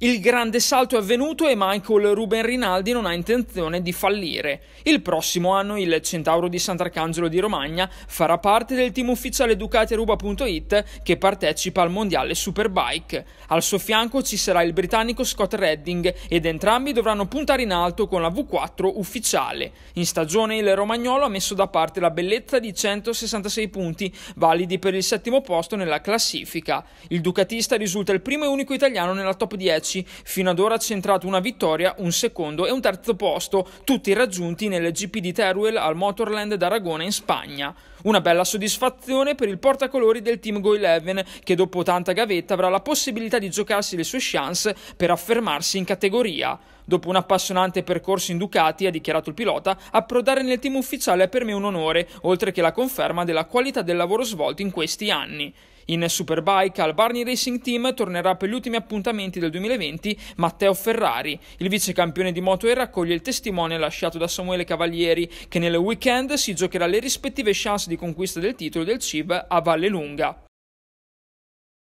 Il grande salto è avvenuto e Michael Ruben Rinaldi non ha intenzione di fallire. Il prossimo anno il Centauro di Sant'Arcangelo di Romagna farà parte del team ufficiale Ducatiaruba.it che partecipa al mondiale Superbike. Al suo fianco ci sarà il britannico Scott Redding ed entrambi dovranno puntare in alto con la V4 ufficiale. In stagione il romagnolo ha messo da parte la bellezza di 166 punti, validi per il settimo posto nella classifica. Il ducatista risulta il primo e unico italiano nella top 10 10. Fino ad ora ha centrato una vittoria, un secondo e un terzo posto, tutti raggiunti nelle GP di Teruel al Motorland d'Aragona in Spagna. Una bella soddisfazione per il portacolori del team Go 11 che dopo tanta gavetta avrà la possibilità di giocarsi le sue chance per affermarsi in categoria. Dopo un appassionante percorso in Ducati, ha dichiarato il pilota, approdare nel team ufficiale è per me un onore, oltre che la conferma della qualità del lavoro svolto in questi anni. In Superbike al Barney Racing Team tornerà per gli ultimi appuntamenti del 2020 Matteo Ferrari. Il vicecampione di Moto E raccoglie il testimone lasciato da Samuele Cavalieri che nel weekend si giocherà le rispettive chance di di conquista del titolo del CIB a Vallelunga.